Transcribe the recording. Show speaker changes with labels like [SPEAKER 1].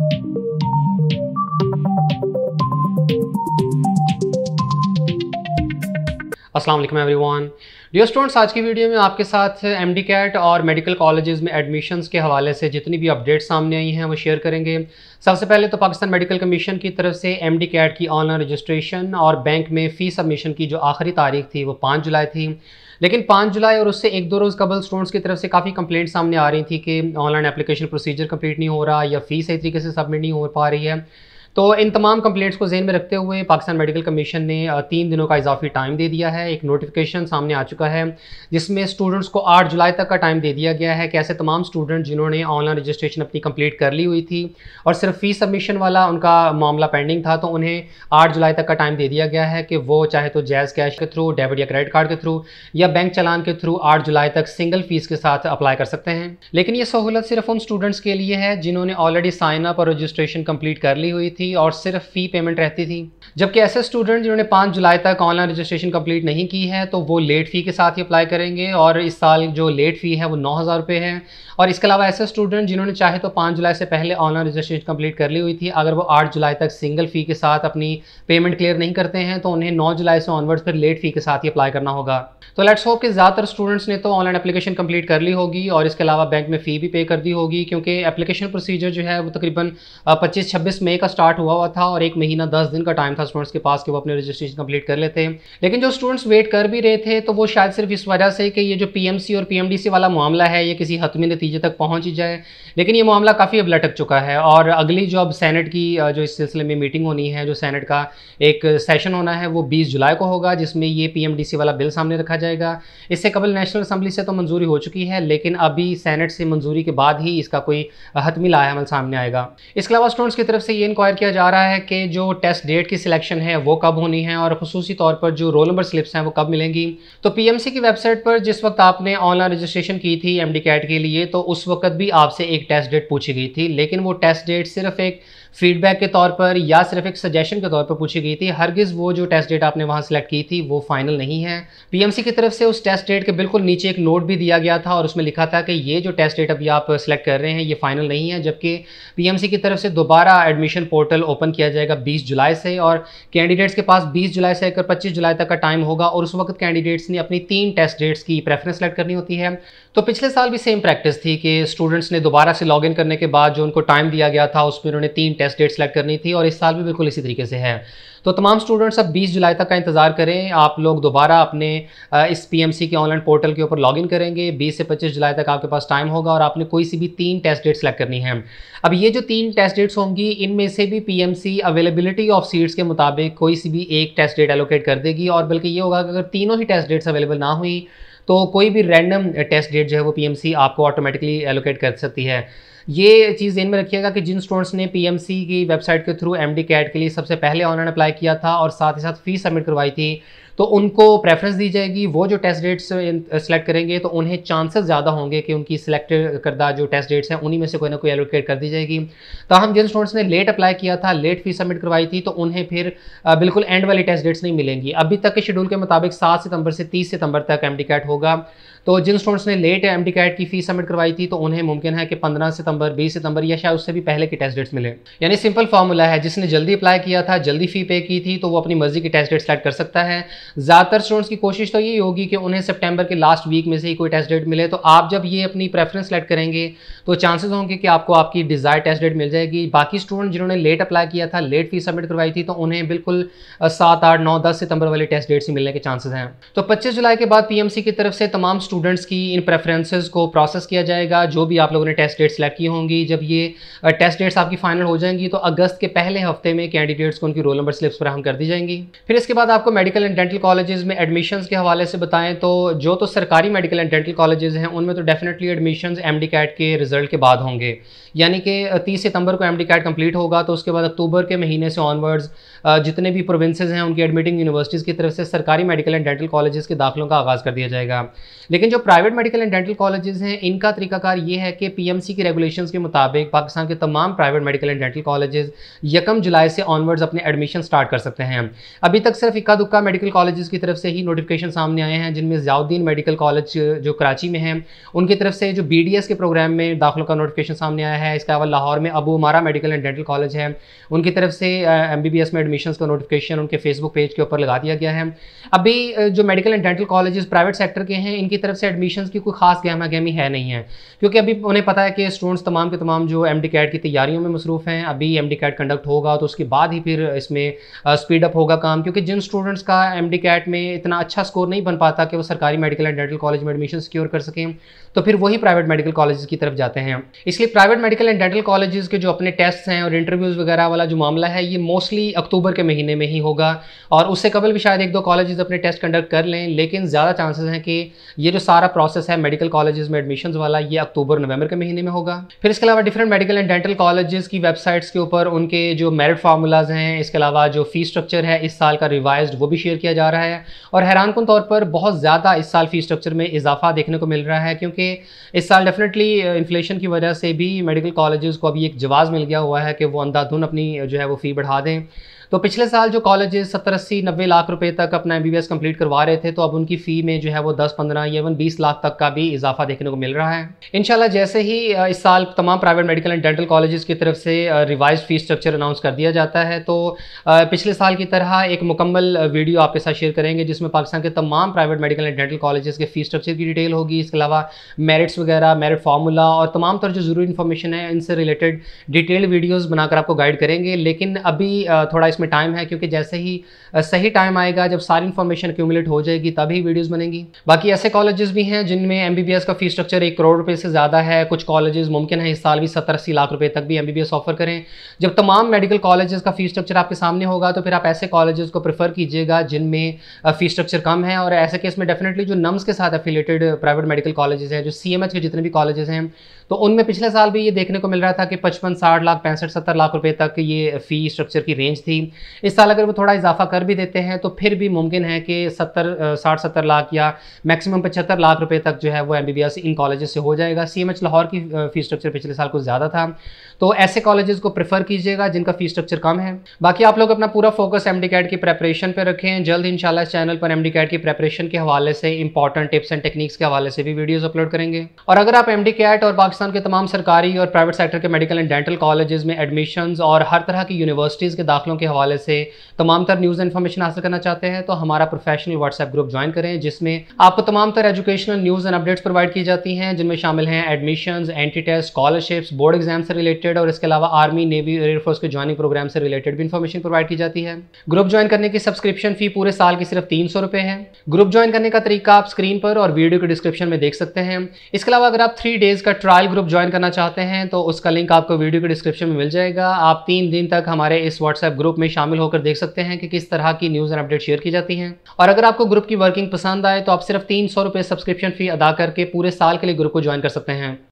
[SPEAKER 1] you अस्सलाम वालेकुम everyone dear students आज की वीडियो में आपके साथ एम डी कैट और मेडिकल कॉलेजेस में एडमिशन्स के हवाले से जितनी भी अपडेट्स सामने आई हैं वो शेयर करेंगे सबसे पहले तो पाकिस्तान मेडिकल कमीशन की तरफ से एम डी कैट की ऑनलाइन रजिस्ट्रेशन और बैंक में फ़ी सबमिशन की जो आखिरी तारीख थी वो पाँच जुलाई थी लेकिन पाँच जुलाई और उससे एक दो रोज़ कबल स्टूडेंट्स की तरफ से काफ़ी कंप्लेंट सामने आ रही थी कि ऑनलाइन एप्लीकेशन प्रोसीजर कम्प्लीट नहीं हो रहा या फ़ी सही तरीके से सबमिट नहीं हो पा रही है तो इन तमाम कंप्लेंट्स को जेन में रखते हुए पाकिस्तान मेडिकल कमीशन ने तीन दिनों का इजाफी टाइम दे दिया है एक नोटिफिकेशन सामने आ चुका है जिसमें स्टूडेंट्स को आठ जुलाई तक का टाइम दे दिया गया है कि ऐसे तमाम स्टूडेंट जिन्होंने ऑनलाइन रजिस्ट्रेशन अपनी कंप्लीट कर ली हुई थी और सिर्फ फ़ीस सबमिशन वाला उनका मामला पेंडिंग था तो उन्हें आठ जुलाई तक का टाइम दे दिया गया है कि वो चाहे तो जैज़ कैश के थ्रू डेबिट या क्रेडिट कार्ड के थ्रू या बैंक चलान के थ्रू आठ जुलाई तक सिंगल फीस के साथ अप्लाई कर सकते हैं लेकिन यह सहूलत सिर्फ उन स्टूडेंट्स के लिए है जिन्होंने ऑलरेडी साइन अप और रजिस्ट्रेशन कंप्लीट कर ली हुई थी थी और सिर्फ फ़ी पेमेंट रहती थी जबकि ऐसे स्टूडेंट जिन्होंने पाँच जुलाई तक ऑनलाइन रजिस्ट्रेशन कंप्लीट नहीं की है तो वो लेट फ़ी के साथ ही अप्लाई करेंगे और इस साल जो लेट फ़ी है वो नौ हज़ार है और इसके अलावा ऐसे स्टूडेंट जिन्होंने चाहे तो पाँच जुलाई से पहले ऑनलाइन रजिस्ट्रेशन कंप्लीट कर ली हुई थी अगर वो आठ जुलाई तक सिंगल फ़ी के साथ अपनी पेमेंट क्लियर नहीं करते हैं तो उन्हें नौ जुलाई से ऑनवर्ड्स फिर लेट फ़ी के साथ ही अप्लाई करना होगा तो लेट्स होप कि ज़्यादातर स्टूडेंट्स ने तो ऑनलाइन एप्लीकेशन कंप्लीट कर ली होगी और इसके अलावा बैंक में फ़ी भी पे कर दी होगी क्योंकि एप्लीकेशन प्रोसीजर जो है वो तकरीबन पच्चीस छब्बीस मई का स्टार्ट हुआ हुआ था और एक महीना दस दिन का टाइम था स्टूडेंट्स के पास कि वो अपने रजिस्ट्रेशन कम्प्लीट कर लेते हैं लेकिन जो स्टूडेंट्स वेट कर भी रहे थे तो वो शायद सिर्फ इस वजह से कि ये जो पी और पी वाला मामला है ये किसी हतमी नतीजे नतीजे तक पहुंच ही जाए लेकिन ये मामला काफ़ी अब लटक चुका है और अगली जो अब सेनेट की जो इस सिलसिले में मीटिंग होनी है जो सेनेट का एक सेशन होना है वो 20 जुलाई को होगा जिसमें ये पीएमडीसी वाला बिल सामने रखा जाएगा इससे कबल नेशनल असम्बली से तो मंजूरी हो चुकी है लेकिन अभी सैनेट से मंजूरी के बाद ही इसका कोई हतमी लाएमल सामने आएगा इसके अलावा स्टूडेंट्स की तरफ से ये इंक्वायर किया जा रहा है कि जो टेस्ट डेट की सिलेक्शन है वो कब होनी है और खसूसी तौर पर जो रोल नंबर स्लिप्स हैं वो कब मिलेंगी तो पीएमसी की वेबसाइट पर जिस वक्त आपने ऑनलाइन रजिस्ट्रेशन की थी एम कैट के लिए तो उस वक्त भी आपसे एक टेस्ट डेट पूछी गई थी लेकिन वो टेस्ट डेट सिर्फ एक फीडबैक के तौर पर या सिर्फ एक सजेशन के तौर पर पूछी गई थी हरगिज़ वो जो टेस्ट डेट आपने वहाँ सेलेक्ट की थी वो फाइनल नहीं है पीएमसी की तरफ से उस टेस्ट डेट के बिल्कुल नीचे एक नोट भी दिया गया था और उसमें लिखा था कि ये जो टेस्ट डेट अभी आप सेलेक्ट कर रहे हैं ये फाइनल नहीं है जबकि पी की तरफ से दोबारा एडमिशन पोर्टल ओपन किया जाएगा बीस जुलाई से और कैंडिडेट्स के पास बीस जुलाई से लेकर पच्चीस जुलाई तक का टाइम होगा और उस वक्त कैंडिडेट्स ने अपनी तीन टेस्ट डेट्स की प्रेफरेंस सेलेक्ट करनी होती है तो पिछले साल भी सेम प्रैक्टिस थी कि स्टूडेंट्स ने दोबारा से लॉग करने के बाद जो उनको टाइम दिया गया था उसमें उन्होंने तीन टेस्ट डेट सेलेक्ट करनी थी और इस साल भी बिल्कुल इसी तरीके से है तो तमाम स्टूडेंट्स अब 20 जुलाई तक का इंतज़ार करें आप लोग दोबारा अपने इस पीएमसी के ऑनलाइन पोर्टल के ऊपर लॉगिन करेंगे 20 से 25 जुलाई तक आपके पास टाइम होगा और आपने कोई सी भी तीन टेस्ट डेट सेलेक्ट करनी है अब ये जो तीन टेस्ट डेट्स होंगी इनमें से भी पीएमसी अवेलेबिलिटी ऑफ सीट्स के मुताबिक कोई सी भी एक टेस्ट डेट एलोकेट कर देगी और बल्कि ये होगा कि अगर तीनों ही टेस्ट डेट्स अवेलेबल ना हुई तो कोई भी रैंडम टेस्ट डेट जो है वो पीएमसी आपको ऑटोमेटिकली एलोकेट कर सकती है ये चीज़ इन में रखिएगा कि जिन स्टूडेंट्स ने पीएमसी की वेबसाइट के थ्रू एमडी कैट के लिए सबसे पहले ऑनलाइन अप्लाई किया था और साथ ही साथ फ़ीस सबमिट करवाई थी तो उनको प्रेफरेंस दी जाएगी वो जो टेस्ट डेट्स सेलेक्ट करेंगे तो उन्हें चांसेस ज़्यादा होंगे कि उनकी सिलेक्ट करदा जो टेस्ट डेट्स हैं उन्हीं में से कोई ना कोई एलोकेट कर दी जाएगी तो हम जिन स्टूडेंट्स ने लेट अप्लाई किया था लेट फीस सबमिट करवाई थी तो उन्हें फिर uh, बिल्कुल एंड वाली टेस्ट डेट्स नहीं मिलेंगी अभी तक के शेड्यूल के मुताबिक सात सितंबर से तीस सितंबर तक एम होगा तो जिन स्टूडेंट्स ने लेट एम डी कैट की फीस सबमिट करवाई थी तो उन्हें मुमकिन है कि पंद्रह सितंबर बीस सितंबर या शायद उससे भी पहले की टेस्ट डेट्स मिले यानी सिंपल फॉर्मूला है जिसने जल्दी अप्लाई किया था जल्दी फ़ी पे की थी तो वो अपनी मर्जी की टेस्ट डेट सेलेक्ट कर सकता है ज़्यादातर स्टूडेंट्स की कोशिश तो यही होगी कि उन्हें सितंबर के लास्ट वीक में से ही कोई टेस्ट डेट मिले तो आप जब ये अपनी प्रेफरेंस सेलेक्ट करेंगे तो चांसेस होंगे कि आपको आपकी डिज़ायर टेस्ट डेट मिल जाएगी बाकी स्टूडेंट जिन्होंने लेट अप्लाई किया था लेट फीस सबमिट करवाई थी तो उन्हें बिल्कुल सात आठ नौ दस सितंबर वाले टेस्ट डेट्स मिलने के चांसेस हैं तो पच्चीस जुलाई के बाद पीएमसी की तरफ से तमाम स्टूडेंट्स की इन प्रेफरेंसेस को प्रोसेस किया जाएगा जो भी आप लोगों ने टेस्ट डेट सेलेक्ट की होंगी जब ये टेस्ट डेट्स आपकी फाइनल हो जाएंगी तो अगस्त के पहले हफ्ते में कैंडिडेट्स को उनकी रोल नंबर स्लिप्स फ्राहम कर दी जाएंगी फिर इसके बाद आपको मेडिकल एंड डेंटल कॉलेजेस में एडमिशन्स के हवाले से बताएं तो जो तो सरकारी मेडिकल एंड डेंटल कॉलेजेस हैं उनमें तो डेफिनेटली एडमिशन एम कैट के रिजल्ट के बाद होंगे यानी कि तीस सितंबर को एम कैट कंप्लीट होगा तो उसके बाद अक्टूबर के महीने से ऑनवर्ड्स जितने भी प्रोविंसेज हैं उनकी एडमिटिंग यूनिवर्सिटीज़ की तरफ से सरकारी मेडिकल एंड डेंटल कॉलेजेस के दाखिलों का आगाज़ कर दिया जाएगा लेकिन लेकिन जो private medical and dental colleges हैं इनका तरीकाकार ये है कि पीएमसी की रेगुलेशंस के मुताबिक पाकिस्तान के तमाम private medical and dental colleges यकम जुलाई से ऑनवर्ड्स अपने एडमिशन स्टार्ट कर सकते हैं अभी तक सिर्फ इक्का दुक्का मेडिकल कॉलेजेस की तरफ से ही नोटिफिकेशन सामने आए हैं जिनमें जयाउद्दीन मेडिकल कॉलेज जो कराची में है उनकी तरफ से जो बी के प्रोग्राम में दाखिलों का नोटिफिकेशन सामने आया है इसके अलावा लाहौर में अबू हमारा मेडिकल एंड डेंटल कॉलेज है उनकी तरफ से एम में एडमिशन का नोटिफिकेशन उनके फेसबुक पेज के ऊपर लगा दिया गया है अभी जो medical and dental college private sector के हैं इनकी तरफ तरफ से एडमिशन की कोई खास गहमा गहमी है नहीं है क्योंकि अभी उन्हें पता है कि स्टूडेंट्स तमाम के तमाम जो एम डी कैट की तैयारियों में मसरूफ़ हैं अभी एम डी कैट कंडक्ट होगा तो उसके बाद ही फिर इसमें स्पीड अप होगा काम क्योंकि जिन स्टूडेंट्स का एम डी कैट में इतना अच्छा स्कोर नहीं बन पाता कि वो सरकारी मेडिकल एंड डेंटल कॉलेज में एडमिशन सिक्योर कर सकें तो फिर वही प्राइवेट मेडिकल कॉलेज की तरफ जाते हैं इसलिए private medical and dental college के जो अपने टेस्ट हैं और इंटरव्यूज़ वगैरह वाला जो मामला है ये मोस्टली अक्टूबर के महीने में ही होगा और उससे कबल भी शायद एक दो कॉलेज अपने टेस्ट कंडक्ट कर लें लेकिन ज़्यादा चांसेस हैं कि ये जो सारा प्रोसेस है मेडिकल कॉलेजेस में एडमिशन वाला ये अक्टूबर नवंबर के महीने में होगा फिर इसके अलावा different medical and dental colleges की वेबसाइट्स के ऊपर उनके जो मेरिट फार्मूलाज हैं इसके अलावा जो फीस स्ट्रक्चर है इस साल का रिवाइज वो भी शेयर किया जा रहा है और हैरान कन तौर पर बहुत ज़्यादा इस साल फी स्ट्रक्चर में इजाफा देखने को मिल रहा है क्योंकि इस साल डेफिनेटली इन्फ्लेशन की वजह से भी मेडिकल कॉलेज को अभी एक जवाब मिल गया हुआ है कि वो अंधाधुन अपनी जो है वो फ़ी बढ़ा दें तो पिछले साल जो कॉलेजेस सत्तर अस्सी नब्बे लाख रुपए तक अपना एम कंप्लीट करवा रहे थे तो अब उनकी फ़ी में जो है वो दस पंद्रह इवन बीस लाख तक का भी इजाफा देखने को मिल रहा है इनशाला जैसे ही इस साल तमाम private medical and dental college की तरफ से रिवाइज फ़ी स्ट्रक्चर अनाउंस कर दिया जाता है तो पिछले साल की तरह एक मुकम्मल वीडियो आपके साथ शेयर करेंगे जिसमें पाकिस्तान के तमाम private medical and dental college के फ़ी स्ट्रक्चर की डिटेल होगी इसके अलावा मेरिट्स वगैरह मेरिट फार्मूला और तमाम तरह जो ज़रूरी इन्फॉर्मेशन है इनसे रिलेटेड डिटेल्ड वीडियोज़ बनाकर आपको गाइड करेंगे लेकिन अभी थोड़ा इसमें इसमें टाइम है क्योंकि जैसे ही सही टाइम आएगा जब सारी इन्फॉर्मेशन एक्यूमुलेट हो जाएगी तभी वीडियोस बनेंगी बाकी ऐसे कॉलेजेस भी हैं जिनमें एम का फी स्ट्रक्चर एक करोड़ रुपये से ज़्यादा है कुछ कॉलेजेस मुमकिन है इस साल भी सत्तर अस्सी लाख रुपये तक भी एम ऑफर करें जब तमाम मेडिकल कॉलेजेस का फी स्ट्रक्चर आपके सामने होगा तो फिर आप ऐसे कॉलेजेस को प्रेफर कीजिएगा जिनमें फी स्ट्रक्चर कम है और ऐसे केस में डेफिनेटली जो नम्स के साथ एफिलेटेड प्राइवेट मेडिकल कॉलेजेस हैं जो सी के जितने भी कॉलेजेस हैं तो उनमें पिछले साल भी ये देखने को मिल रहा था कि पचपन साठ लाख पैंसठ सत्तर लाख रुपए तक ये फ़ी स्ट्रक्चर की रेंज थी इस साल अगर वो थोड़ा इजाफा कर भी देते हैं तो फिर भी मुमकिन है कि सत्तर साठ सत्तर लाख या मैक्सिमम पचहत्तर लाख रुपए तक जो है वो एम इन कॉलेजेस से हो जाएगा सी लाहौर की फ़ी स्ट्रक्चर पिछले साल कुछ ज़्यादा था तो ऐसे कॉलेजेस को प्रेफर कीजिएगा जिनका फ़ी स्ट्रक्चर कम है बाकी आप लोग अपना पूरा फोकस एम की प्रेपरेशन पर रखें जल्द इन इस चैनल पर एम की प्रेपरेशन के हवाले से इंपॉर्टेंट टिप्स एंड टेक्निक्स के हवाले से भी वीडियोज़ अपलोड करेंगे और अगर आप एम और बाकी पाकिस्तान के तमाम सरकारी और प्राइवेट सेक्टर के मेडिकल एंड डेंटल कॉलेजेस में एडमिशन्स और हर तरह की यूनिवर्सिटीज़ के दाखिलों के हवाले से तमाम तर न्यूज़ इन्फॉर्मेशन हासिल करना चाहते हैं तो हमारा प्रोफेशनल व्हाट्सएप ग्रुप ज्वाइन करें जिसमें आपको तमाम तर educational news and updates provide की जाती हैं जिनमें शामिल हैं admission entry test scholarships board exam से रिलेटेड और इसके अलावा आर्मी नेवी और एयरफोर्स के ज्वाइनिंग प्रोग्राम से रिलेटेड भी इन्फॉर्मेशन प्रोवाइड की जाती है ग्रुप ज्वाइन करने की सब्सक्रिप्शन फ़ी पूरे साल की सिर्फ तीन सौ रुपये है ग्रुप ज्वाइन करने का तरीका आप स्क्रीन पर और वीडियो के डिस्क्रिप्शन में देख सकते हैं इसके अलावा अगर आप थ्री डेज़ का ट्राई ट्रायल ग्रुप ज्वाइन करना चाहते हैं तो उसका लिंक आपको वीडियो के डिस्क्रिप्शन में मिल जाएगा आप तीन दिन तक हमारे इस व्हाट्सएप ग्रुप में शामिल होकर देख सकते हैं कि किस तरह की न्यूज़ एंड अपडेट शेयर की जाती हैं और अगर आपको ग्रुप की वर्किंग पसंद आए तो आप सिर्फ तीन सौ सब्सक्रिप्शन फ़ी अदा करके पूरे साल के लिए ग्रुप को ज्वाइन कर सकते हैं